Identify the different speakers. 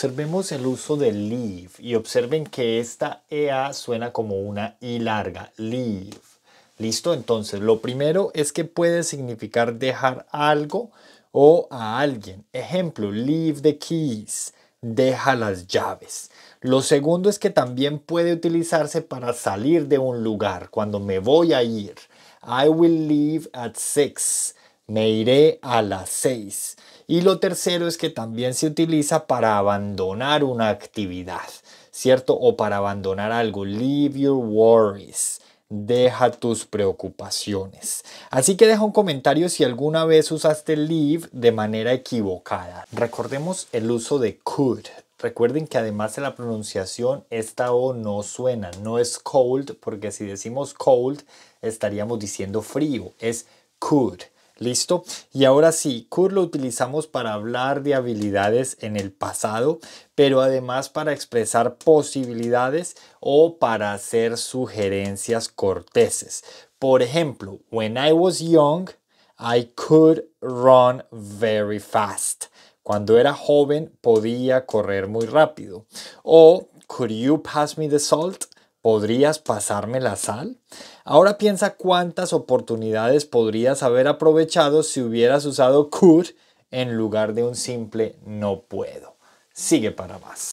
Speaker 1: Observemos el uso de leave y observen que esta EA suena como una I larga, leave. ¿Listo? Entonces, lo primero es que puede significar dejar algo o a alguien. Ejemplo, leave the keys, deja las llaves. Lo segundo es que también puede utilizarse para salir de un lugar, cuando me voy a ir. I will leave at six me iré a las 6. Y lo tercero es que también se utiliza para abandonar una actividad, ¿cierto? O para abandonar algo. Leave your worries. Deja tus preocupaciones. Así que deja un comentario si alguna vez usaste leave de manera equivocada. Recordemos el uso de could. Recuerden que además de la pronunciación, esta O no suena, no es cold, porque si decimos cold estaríamos diciendo frío, es could. ¿Listo? Y ahora sí, could lo utilizamos para hablar de habilidades en el pasado, pero además para expresar posibilidades o para hacer sugerencias corteses. Por ejemplo, when I was young, I could run very fast. Cuando era joven podía correr muy rápido. O could you pass me the salt? ¿Podrías pasarme la sal? Ahora piensa cuántas oportunidades podrías haber aprovechado si hubieras usado could en lugar de un simple no puedo. Sigue para más.